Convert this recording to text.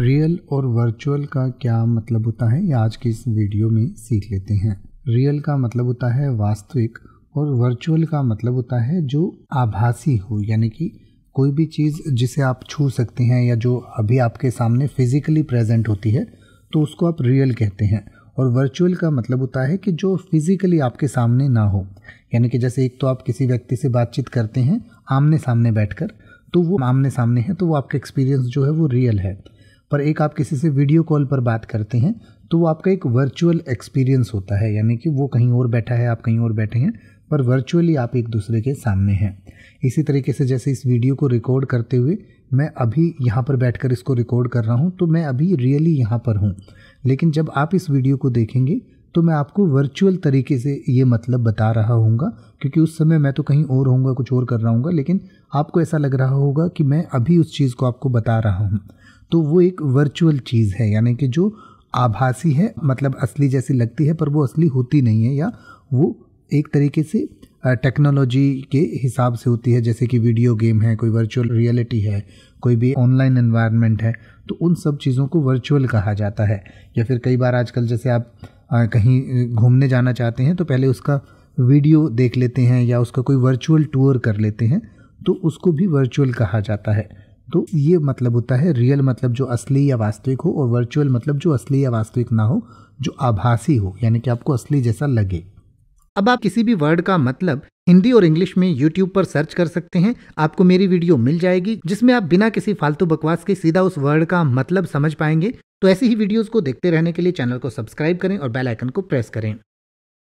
real और virtual का क्या मतलब होता है ये आज की इस वीडियो में सीख लेते हैं रियल का मतलब होता है वास्तविक और वर्चुअल का मतलब होता है जो आभासी हो यानी कि कोई भी चीज़ जिसे आप छू सकते हैं या जो अभी आपके सामने फिजिकली प्रेजेंट होती है तो उसको आप रियल कहते हैं और वर्चुअल का मतलब होता है कि जो फिजिकली आपके सामने ना हो यानी कि जैसे एक तो आप किसी व्यक्ति से बातचीत करते हैं आमने सामने बैठकर तो वो आमने सामने है तो वो आपका एक्सपीरियंस जो है वो रियल है पर एक आप किसी से वीडियो कॉल पर बात करते हैं तो वो आपका एक वर्चुअल एक्सपीरियंस होता है यानी कि वो कहीं और बैठा है आप कहीं और बैठे हैं पर वर्चुअली आप एक दूसरे के सामने हैं इसी तरीके से जैसे इस वीडियो को रिकॉर्ड करते हुए मैं अभी यहाँ पर बैठकर इसको रिकॉर्ड कर रहा हूँ तो मैं अभी रियली यहाँ पर हूँ लेकिन जब आप इस वीडियो को देखेंगे तो मैं आपको वर्चुअल तरीके से ये मतलब बता रहा हूँ क्योंकि उस समय मैं तो कहीं और होऊंगा कुछ और कर रहा हूँ लेकिन आपको ऐसा लग रहा होगा कि मैं अभी उस चीज़ को आपको बता रहा हूँ तो वो एक वर्चुअल चीज़ है यानी कि जो आभासी है मतलब असली जैसी लगती है पर वो असली होती नहीं है या वो एक तरीके से टेक्नोलॉजी के हिसाब से होती है जैसे कि वीडियो गेम है कोई वर्चुअल रियलिटी है कोई भी ऑनलाइन इन्वायरमेंट है तो उन सब चीज़ों को वर्चुअल कहा जाता है या फिर कई बार आजकल जैसे आप कहीं घूमने जाना चाहते हैं तो पहले उसका वीडियो देख लेते हैं या उसका कोई वर्चुअल टूर कर लेते हैं तो उसको भी वर्चुअल कहा जाता है तो ये मतलब होता है रियल मतलब जो असली या वास्तविक हो और वर्चुअल मतलब जो असली या वास्तविक ना हो जो आभासी हो यानी कि आपको असली जैसा लगे अब आप किसी भी वर्ड का मतलब हिंदी और इंग्लिश में यूट्यूब पर सर्च कर सकते हैं आपको मेरी वीडियो मिल जाएगी जिसमें आप बिना किसी फालतू बकवास के सीधा उस वर्ड का मतलब समझ पाएंगे तो ऐसी ही वीडियोस को देखते रहने के लिए चैनल को सब्सक्राइब करें और बेल आइकन को प्रेस करें